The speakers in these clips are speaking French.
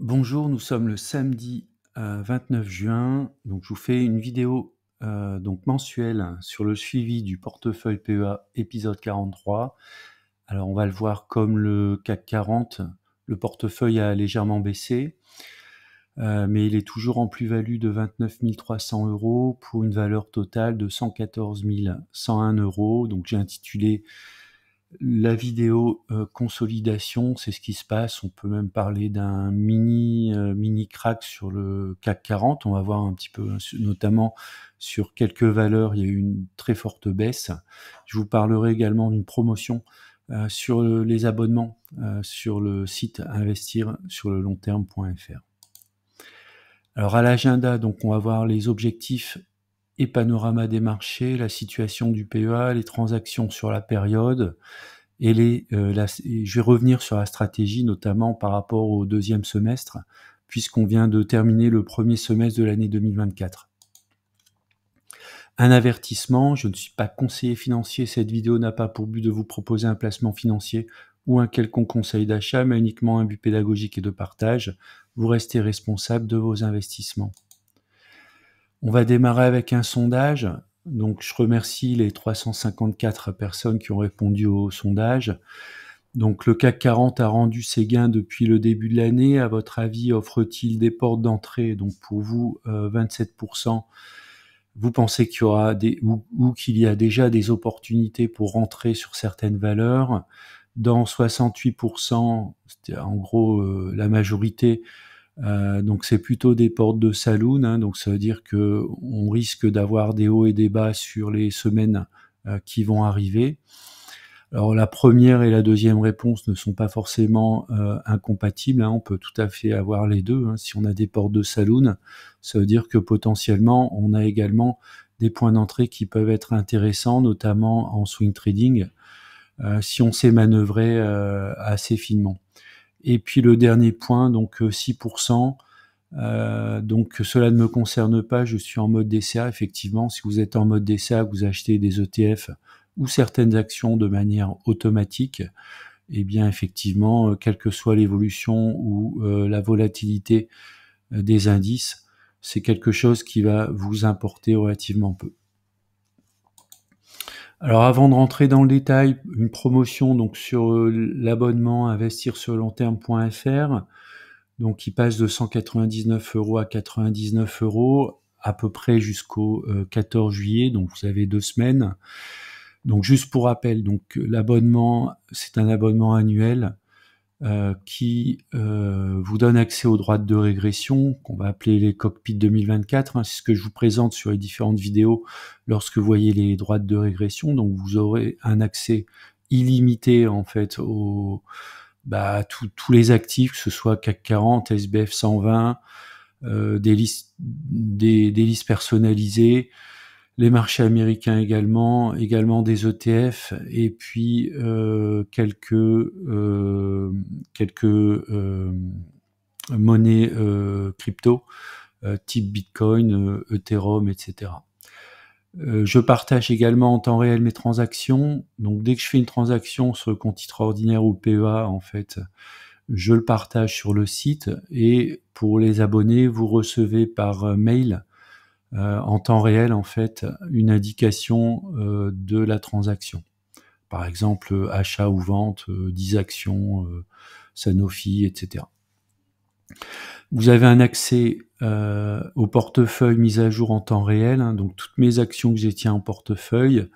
Bonjour, nous sommes le samedi 29 euh, juin. Donc, je vous fais une vidéo euh, donc mensuelle sur le suivi du portefeuille PEA épisode 43. Alors, on va le voir comme le CAC 40, le portefeuille a légèrement baissé, euh, mais il est toujours en plus-value de 29 300 euros pour une valeur totale de 114 101 euros. Donc, j'ai intitulé la vidéo euh, consolidation, c'est ce qui se passe. On peut même parler d'un mini euh, mini crack sur le CAC 40. On va voir un petit peu, hein, notamment sur quelques valeurs, il y a eu une très forte baisse. Je vous parlerai également d'une promotion euh, sur les abonnements sur le site investir sur le long terme.fr. Alors à l'agenda, donc on va voir les objectifs et panorama des marchés, la situation du PEA, les transactions sur la période. Et, les, euh, je vais revenir sur la stratégie, notamment par rapport au deuxième semestre, puisqu'on vient de terminer le premier semestre de l'année 2024. Un avertissement, je ne suis pas conseiller financier, cette vidéo n'a pas pour but de vous proposer un placement financier ou un quelconque conseil d'achat, mais uniquement un but pédagogique et de partage. Vous restez responsable de vos investissements. On va démarrer avec un sondage. Donc, je remercie les 354 personnes qui ont répondu au sondage. Donc, le CAC 40 a rendu ses gains depuis le début de l'année. À votre avis, offre-t-il des portes d'entrée Donc, pour vous, 27%. Euh, vous pensez qu'il y aura des, ou, qu'il y a déjà des opportunités pour rentrer sur certaines valeurs. Dans 68%, en gros euh, la majorité, euh, donc c'est plutôt des portes de saloon, hein. donc ça veut dire que on risque d'avoir des hauts et des bas sur les semaines euh, qui vont arriver. Alors la première et la deuxième réponse ne sont pas forcément euh, incompatibles, hein. on peut tout à fait avoir les deux. Hein. Si on a des portes de saloon, ça veut dire que potentiellement on a également des points d'entrée qui peuvent être intéressants, notamment en swing trading, si on sait manœuvrer assez finement. Et puis le dernier point, donc 6%. Euh, euh, donc cela ne me concerne pas, je suis en mode DCA. Effectivement, si vous êtes en mode DCA, vous achetez des ETF ou certaines actions de manière automatique, et eh bien effectivement, euh, quelle que soit l'évolution ou la volatilité des indices, c'est quelque chose qui va vous importer relativement peu. Alors avant de rentrer dans le détail, une promotion donc sur euh, l'abonnement investir sur long terme.fr, donc qui passe de 199 euros à 99 euros à peu près jusqu'au 14 euh, juillet, donc vous avez deux semaines. Donc juste pour rappel, donc l'abonnement, c'est un abonnement annuel euh, qui euh, vous donne accès aux droites de régression, qu'on va appeler les cockpits 2024. Hein. C'est ce que je vous présente sur les différentes vidéos lorsque vous voyez les droites de régression. Donc vous aurez un accès illimité en fait aux bah, tous les actifs, que ce soit CAC 40, SBF 120, des listes personnalisées les marchés américains également, également des ETF et puis euh, quelques, euh, quelques euh, monnaies crypto type Bitcoin, Ethereum, etc. Je partage également en temps réel mes transactions. Donc dès que je fais une transaction sur le compte titre ordinaire ou PEA, en fait, je le partage sur le site et pour les abonnés, vous recevez par mail euh, en temps réel en fait une indication euh, de la transaction. Par exemple, achat ou vente 10 euh, actions Sanofi, etc. Vous avez un accès au portefeuille mis à jour en temps réel, hein, donc toutes mes actions que j'ai en portefeuille,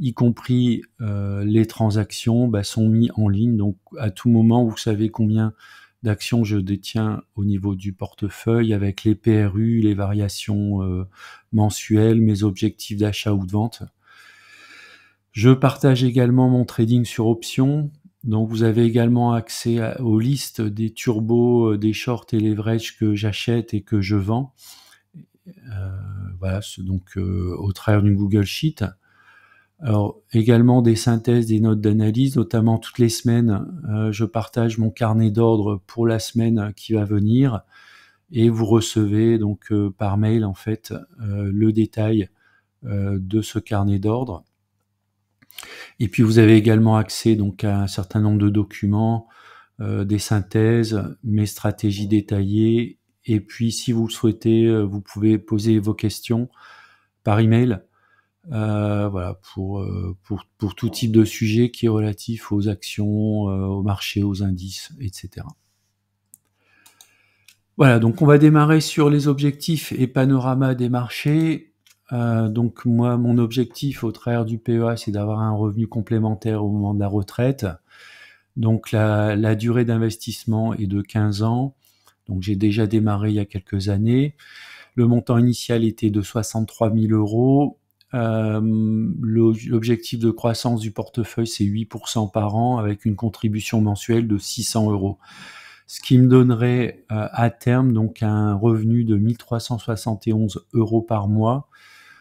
y compris les transactions, bah, sont mises en ligne. Donc à tout moment, vous savez combien d'actions je détiens au niveau du portefeuille avec les PRU, les variations euh, mensuelles, mes objectifs d'achat ou de vente. Je partage également mon trading sur options. Donc vous avez également accès aux listes des turbos, euh, des shorts et les leverage que j'achète et que je vends. Euh, voilà, donc au travers d'une Google Sheet. Alors, également des synthèses, des notes d'analyse, notamment toutes les semaines, euh, je partage mon carnet d'ordre pour la semaine qui va venir et vous recevez donc euh, par mail en fait euh, le détail de ce carnet d'ordre. Et puis vous avez également accès donc à un certain nombre de documents, des synthèses, mes stratégies détaillées. Et puis si vous le souhaitez, vous pouvez poser vos questions par email euh, voilà pour, euh, pour, pour tout type de sujet qui est relatif aux actions, aux euh, au marché, aux indices, etc. Voilà, donc on va démarrer sur les objectifs et panorama des marchés. donc moi, mon objectif au travers du PEA, c'est d'avoir un revenu complémentaire au moment de la retraite. Donc la, la durée d'investissement est de 15 ans. Donc j'ai déjà démarré il y a quelques années. Le montant initial était de 63 000 euros. Euh, l'objectif de croissance du portefeuille, c'est 8% par an avec une contribution mensuelle de 600 euros. Ce qui me donnerait euh, à terme donc un revenu de 1371 euros par mois,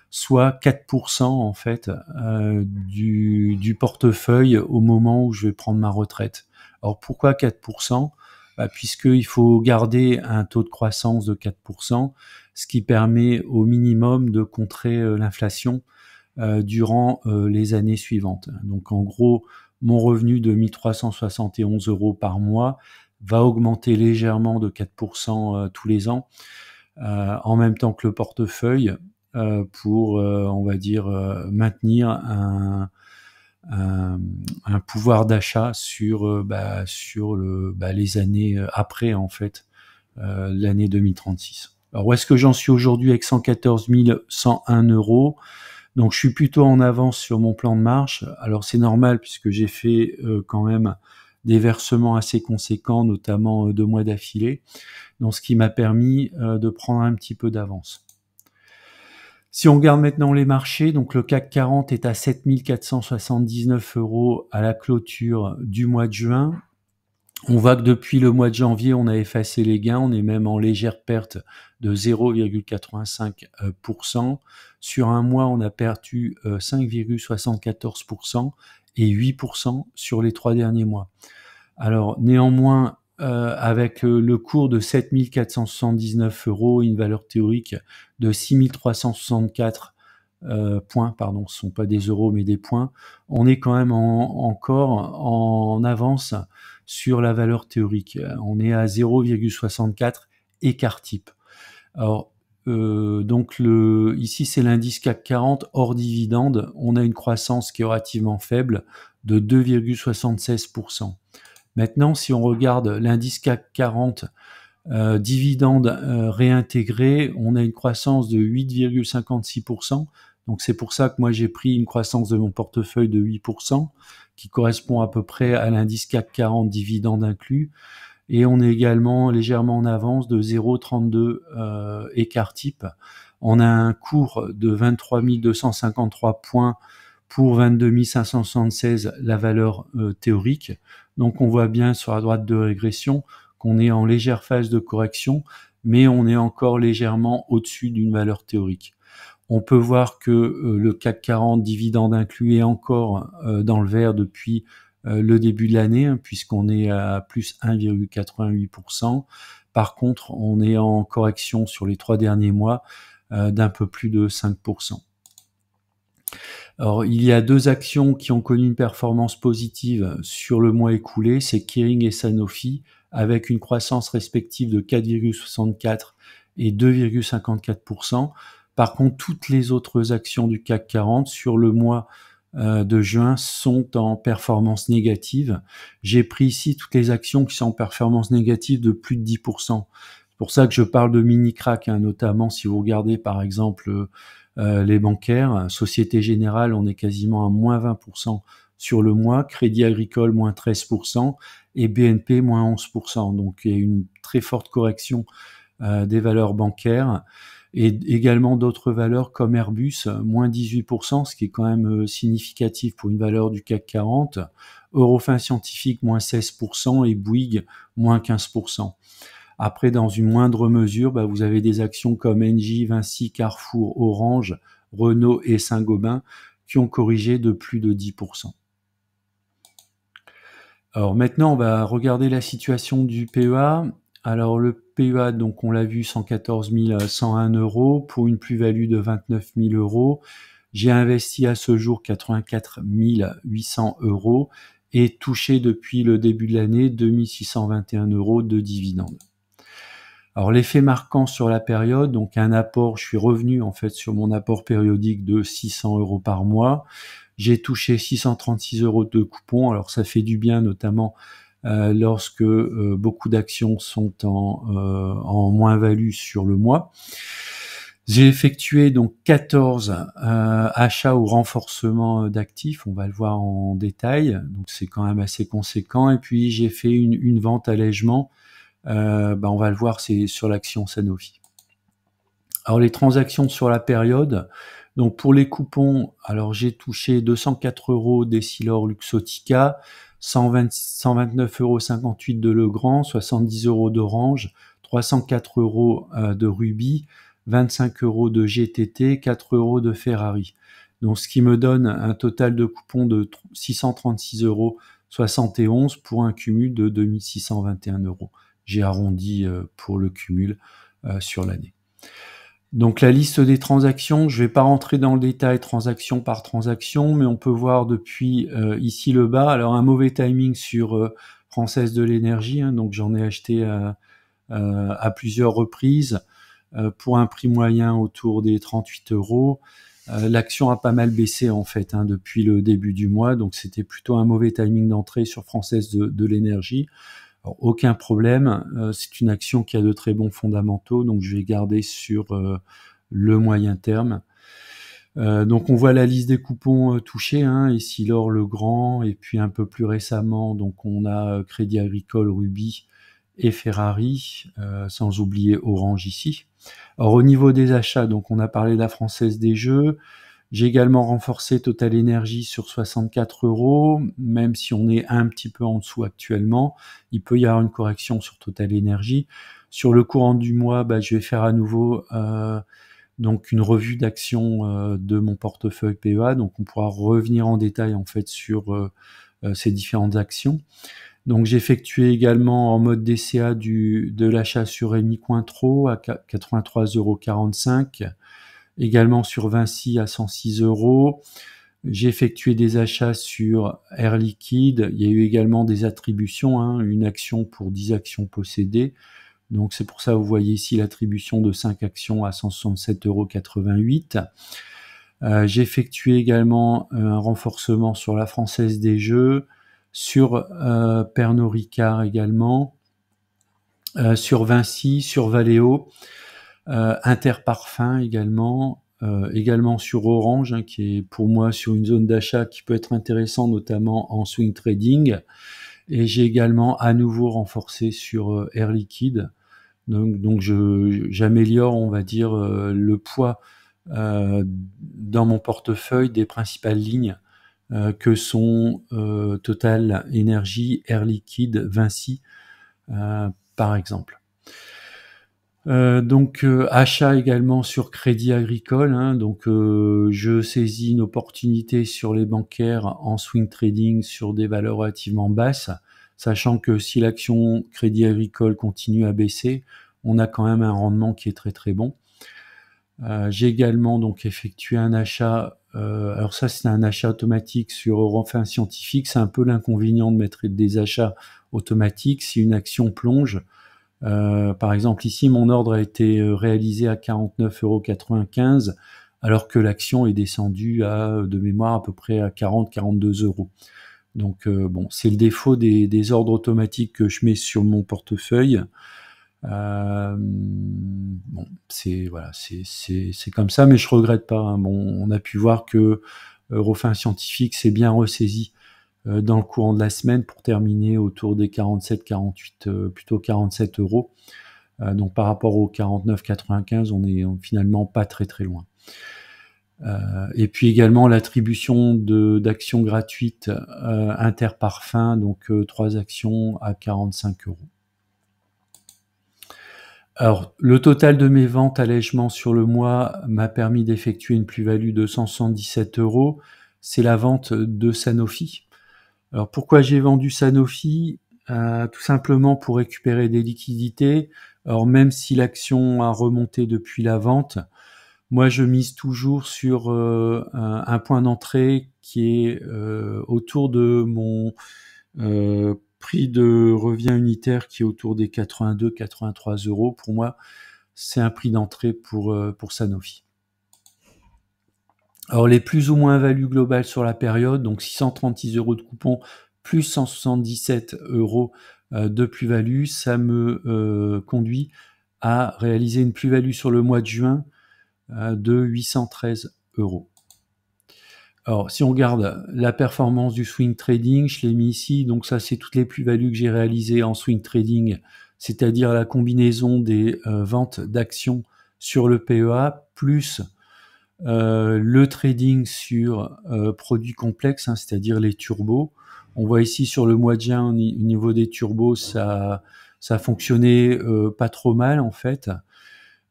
soit 4% en fait euh, du, portefeuille au moment où je vais prendre ma retraite. Alors pourquoi 4% bah, Puisqu'il faut garder un taux de croissance de 4%, ce qui permet au minimum de contrer euh, l'inflation euh, durant euh, les années suivantes. Donc en gros, mon revenu de 1371 euros par mois va augmenter légèrement de 4% tous les ans, en même temps que le portefeuille, pour, on va dire, maintenir un, pouvoir d'achat sur, bah, sur le, bah, les années après, en fait, l'année 2036. Alors où est-ce que j'en suis aujourd'hui avec 114 101 euros Donc je suis plutôt en avance sur mon plan de marche. Alors c'est normal puisque j'ai fait euh, quand même des versements assez conséquents, notamment euh, deux mois d'affilée, donc ce qui m'a permis euh, de prendre un petit peu d'avance. Si on regarde maintenant les marchés, donc le CAC 40 est à 7479 euros à la clôture du mois de juin. On voit que depuis le mois de janvier, on a effacé les gains, on est même en légère perte de 0,85%. Euh, sur un mois, on a perdu 5,74% euh, et 8% sur les trois derniers mois. Alors néanmoins, euh, avec le cours de 7479 euros, une valeur théorique de 6364 points, pardon, ce ne sont pas des euros mais des points, on est quand même encore en avance sur la valeur théorique. Euh, on est à 0,64 écart type. Alors, euh, donc le, ici c'est l'indice CAC 40 hors dividende. On a une croissance qui est relativement faible de 2,76%. Maintenant, si on regarde l'indice CAC 40 euh, dividende réintégré, on a une croissance de 8,56%. Donc c'est pour ça que moi j'ai pris une croissance de mon portefeuille de 8%, qui correspond à peu près à l'indice CAC 40 dividendes inclus. Et on est également légèrement en avance de 0,32 euh, écart type. On a un cours de 23 253 points pour 22 576 la valeur euh, théorique. Donc on voit bien sur la droite de régression qu'on est en légère phase de correction, mais on est encore légèrement au-dessus d'une valeur théorique. On peut voir que euh, le CAC 40 dividende inclus est encore euh, dans le vert depuis euh, le début de l'année, hein, puisqu'on est à plus 1,88%. Par contre, on est en correction sur les trois derniers mois d'un peu plus de 5%. Alors, il y a deux actions qui ont connu une performance positive sur le mois écoulé, c'est Kering et Sanofi, avec une croissance respective de 4,64 et 2,54%. Par contre, toutes les autres actions du CAC 40 sur le mois euh, de juin sont en performance négative. J'ai pris ici toutes les actions qui sont en performance négative de plus de 10%. C'est pour ça que je parle de mini-crack, hein, notamment si vous regardez par exemple euh, euh, les bancaires. Société Générale, on est quasiment à moins 20% sur le mois, Crédit Agricole moins 13% et BNP moins 11%. Donc il y a une très forte correction des valeurs bancaires et également d'autres valeurs comme Airbus, moins 18%, ce qui est quand même euh, significatif pour une valeur du CAC 40, Eurofin Scientifique, moins 16%, et Bouygues, moins 15%. Après, dans une moindre mesure, bah, vous avez des actions comme Engie, Vinci, Carrefour, Orange, Renault et Saint-Gobain qui ont corrigé de plus de 10%. Alors maintenant, on va regarder la situation du PEA. Alors le PEA, donc on l'a vu, 114 101 euh, euros pour une plus-value de 29 000 euros. J'ai investi à ce jour 84 800 euros et touché depuis le début de l'année 2621 euros de dividendes. Alors l'effet marquant sur la période, donc un apport, je suis revenu en fait sur mon apport périodique de 600 euros par mois. J'ai touché 636 euros de coupons, alors ça fait du bien notamment euh, lorsque euh, beaucoup d'actions sont en, euh, en moins-value sur le mois. J'ai effectué donc 14 achats ou renforcements d'actifs, on va le voir en détail, donc c'est quand même assez conséquent. Et puis j'ai fait une, une vente allègement, ben on va le voir, c'est sur l'action Sanofi. Alors les transactions sur la période, donc pour les coupons, alors j'ai touché 204 euros d'Essilor Luxotica, 129,58 euros de Legrand, 70 euros d'Orange, 304 euros de Ruby, 25 euros de GTT, 4 euros de Ferrari. Donc ce qui me donne un total de coupons de 636 euros pour un cumul de 2621 euros. J'ai arrondi euh, pour le cumul euh, sur l'année. Donc la liste des transactions, je ne vais pas rentrer dans le détail transaction par transaction, mais on peut voir depuis euh, ici le bas, alors un mauvais timing sur euh, Française de l'énergie, hein, donc j'en ai acheté à, plusieurs reprises euh, pour un prix moyen autour des 38 euros. L'action a pas mal baissé en fait hein, depuis le début du mois, donc c'était plutôt un mauvais timing d'entrée sur Française de l'énergie aucun problème, euh, c'est une action qui a de très bons fondamentaux, donc je vais garder sur euh, le moyen terme. Euh, donc on voit la liste des coupons touchés, hein, ici l'or le grand, et puis un peu plus récemment, donc on a Crédit Agricole, Ruby et Ferrari, sans oublier Orange ici. Alors au niveau des achats, donc on a parlé de la Française des Jeux, j'ai également renforcé Total Energy sur 64 euros, même si on est un petit peu en dessous actuellement, il peut y avoir une correction sur Total Energy. Sur le courant du mois, bah, je vais faire à nouveau euh, donc une revue d'action euh, de mon portefeuille PEA, donc on pourra revenir en détail en fait sur euh, ces différentes actions. Donc j'ai effectué également en mode DCA du, de l'achat sur Rémi Cointreau à 83,45 euros également sur Vinci à 106 euros. J'ai effectué des achats sur Air Liquide. Il y a eu également des attributions, hein. une action pour 10 actions possédées. Donc c'est pour ça que vous voyez ici l'attribution de 5 actions à 167,88 euros. Euh, j'ai effectué également euh, un renforcement sur la Française des Jeux, sur euh, Pernod Ricard également, euh, sur Vinci, sur Valeo. Euh, Interparfum également, euh, également sur Orange, hein, qui est pour moi sur une zone d'achat qui peut être intéressant, notamment en swing trading. Et j'ai également à nouveau renforcé sur euh, Air Liquide. Donc, donc j'améliore, on va dire, le poids dans mon portefeuille des principales lignes que sont Total Energy, Air Liquide, Vinci, par exemple. Euh, donc euh, achat également sur Crédit Agricole. Hein. donc euh, je saisis une opportunité sur les bancaires en swing trading sur des valeurs relativement basses, sachant que si l'action Crédit Agricole continue à baisser, on a quand même un rendement qui est très très bon. J'ai également donc effectué un achat. alors ça c'est un achat automatique sur Enfin, Scientifique. C'est un peu l'inconvénient de mettre des achats automatiques si une action plonge euh, par exemple, ici, mon ordre a été euh, réalisé à 49,95 euros, alors que l'action est descendue à, euh, de mémoire, à peu près à 40-42 euros. Donc, bon, c'est le défaut des, ordres automatiques que je mets sur mon portefeuille. bon, c'est voilà, c'est comme ça, mais je regrette pas. Hein. Bon, on a pu voir que Eurofin Scientifique s'est bien ressaisi euh, dans le courant de la semaine pour terminer autour des 47, 48, euh, plutôt 47 euros. Euh, donc par rapport aux 49,95, on n'est finalement pas très très loin. et puis également l'attribution d'actions gratuites interparfums, donc trois actions à 45 euros. Alors, le total de mes ventes allègement sur le mois m'a permis d'effectuer une plus-value de 177 euros. C'est la vente de Sanofi. Alors pourquoi j'ai vendu Sanofi euh, Tout simplement pour récupérer des liquidités. Alors même si l'action a remonté depuis la vente, moi je mise toujours sur euh, un, point d'entrée qui est euh, autour de mon prix de revient unitaire qui est autour des 82-83 euros. Pour moi, c'est un prix d'entrée pour Sanofi. Alors les plus ou moins values globales sur la période, donc 636 euros de coupons plus 177 euros euh, de plus-value, ça me euh, conduit à réaliser une plus-value sur le mois de juin euh, de 813 euros. Alors, si on regarde la performance du swing trading, je l'ai mis ici, donc ça c'est toutes les plus-values que j'ai réalisées en swing trading, c'est-à-dire la combinaison des ventes d'actions sur le PEA plus euh, le trading sur euh, produits complexes, hein, c'est-à-dire les turbos. On voit ici sur le mois de juin, au niveau des turbos, ça, ça fonctionnait euh, pas trop mal en fait.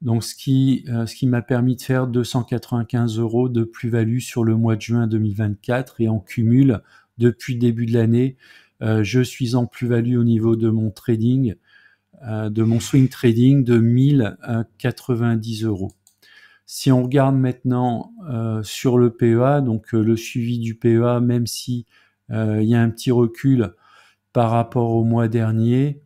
Donc ce qui, ce qui m'a permis de faire 295 euros de plus-value sur le mois de juin 2024 et en cumul depuis le début de l'année, je suis en plus-value au niveau de mon trading, de mon swing trading de 1090 euros. Si on regarde maintenant euh, sur le PEA, donc euh, le suivi du PEA, même si euh, il y a un petit recul par rapport au mois dernier,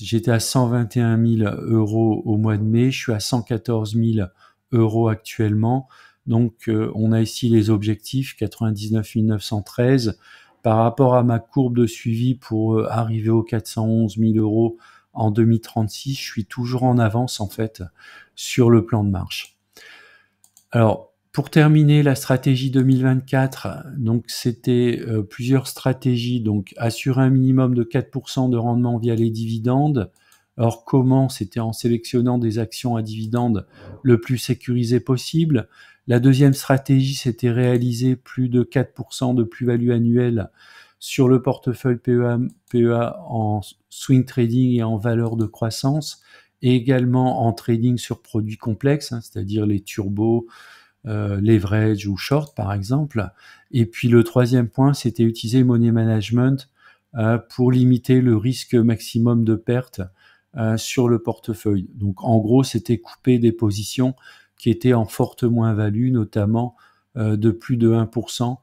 j'étais à 121 000 euros au mois de mai, je suis à 114 000 euros actuellement. Donc on a ici les objectifs 99 913 par rapport à ma courbe de suivi pour arriver aux 411 000 euros en 2036, je suis toujours en avance en fait sur le plan de marche. Alors pour terminer la stratégie 2024, donc c'était euh, plusieurs stratégies, donc assurer un minimum de 4% de rendement via les dividendes. Or comment C'était en sélectionnant des actions à dividendes le plus sécurisé possible. La deuxième stratégie, c'était réaliser plus de 4% de plus-value annuelle sur le portefeuille PEA, e en swing trading et en valeur de croissance, et également en trading sur produits complexes, hein, c'est-à-dire les turbos, euh, leverage ou short par exemple. Et puis le troisième point, c'était utiliser money management euh, pour limiter le risque maximum de perte euh, sur le portefeuille. Donc en gros, c'était couper des positions qui étaient en forte moins-value, notamment de plus de 1%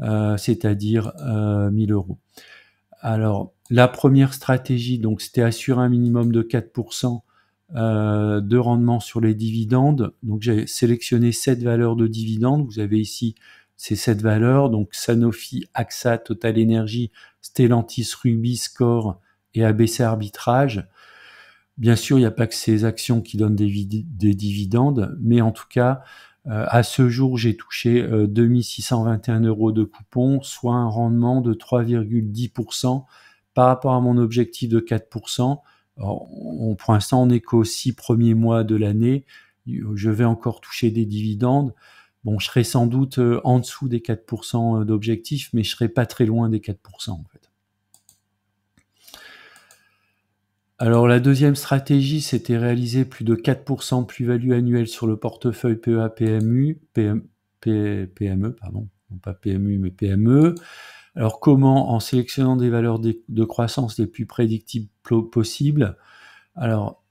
euh, c'est-à-dire 1000 euh, euros. Alors, la première stratégie, donc, c'était assurer un minimum de 4% euh, de rendement sur les dividendes. Donc, j'ai sélectionné 7 valeurs de dividendes. Vous avez ici ces 7 valeurs, donc Sanofi, AXA, Total Energy, Stellantis, Ruby, Score et ABC Arbitrage. Bien sûr, il n'y a pas que ces actions qui donnent des, dividendes, mais en tout cas, euh, à ce jour, j'ai touché 2621 euh, euros de coupons, soit un rendement de 3,10% par rapport à mon objectif de 4%. on, pour l'instant, on est qu'aux six premiers mois de l'année. Je vais encore toucher des dividendes. Bon, je serai sans doute euh, en dessous des 4% d'objectif, mais je serai pas très loin des 4%. Alors la deuxième stratégie, c'était réaliser plus de 4% plus-value annuelle sur le portefeuille PEA PMU, PME, pardon, pas PMU mais PME. Alors comment En sélectionnant des valeurs de croissance les plus prédictibles possibles. Alors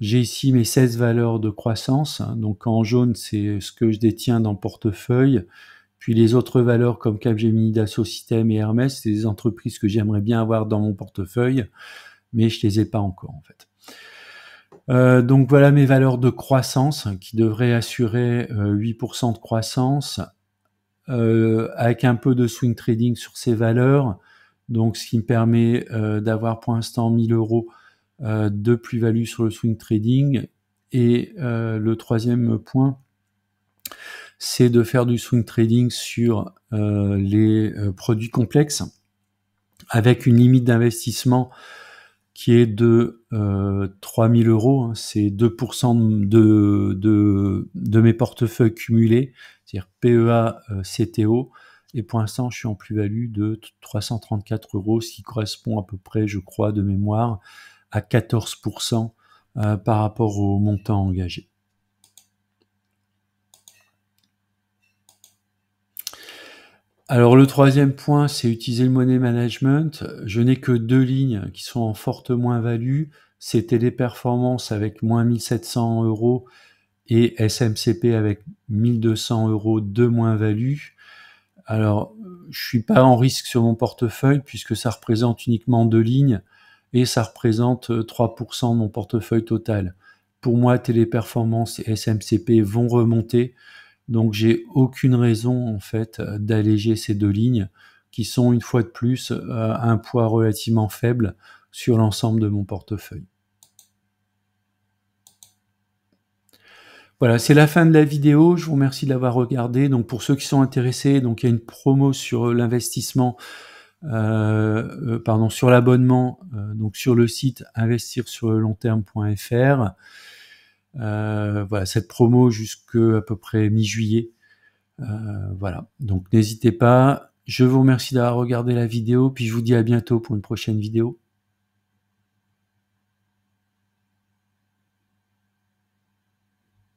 j'ai ici mes 16 valeurs de croissance, hein. donc en jaune c'est ce que je détiens dans le portefeuille. Puis les autres valeurs comme Capgemini, Dassault System et Hermès, c'est des entreprises que j'aimerais bien avoir dans mon portefeuille mais je les ai pas encore en fait. Euh, donc voilà mes valeurs de croissance qui devraient assurer 8% euh, de croissance euh, avec un peu de swing trading sur ces valeurs. Donc ce qui me permet d'avoir pour l'instant 1000 euros de plus-value sur le swing trading. Et le troisième point, c'est de faire du swing trading sur les produits complexes avec une limite d'investissement qui est de euh, 3000 euros, hein. c'est 2% de, de, mes portefeuilles cumulés, c'est-à-dire PEA, euh, CTO, et pour l'instant je suis en plus-value de 334 euros, ce qui correspond à peu près, je crois, de mémoire, à 14% euh, par rapport au montant engagé. Alors le troisième point, c'est utiliser le money management. Je n'ai que deux lignes qui sont en forte moins-value. C'est Téléperformance avec moins 1700 euros et SMCP avec 1200 euros de moins-value. Alors je suis pas en risque sur mon portefeuille puisque ça représente uniquement deux lignes et ça représente 3% euh, de mon portefeuille total. Pour moi, Téléperformance et SMCP vont remonter donc j'ai aucune raison en fait euh, d'alléger ces deux lignes qui sont une fois de plus euh, un poids relativement faible sur l'ensemble de mon portefeuille. Voilà, c'est la fin de la vidéo. Je vous remercie de l'avoir regardée. Donc pour ceux qui sont intéressés, donc il y a une promo sur euh, l'investissement, pardon, sur l'abonnement, donc sur le site investir sur le long terme.fr. Euh, voilà, cette promo jusqu'à à peu près mi-juillet. Euh, voilà, donc n'hésitez pas. Je vous remercie d'avoir regardé la vidéo, puis je vous dis à bientôt pour une prochaine vidéo.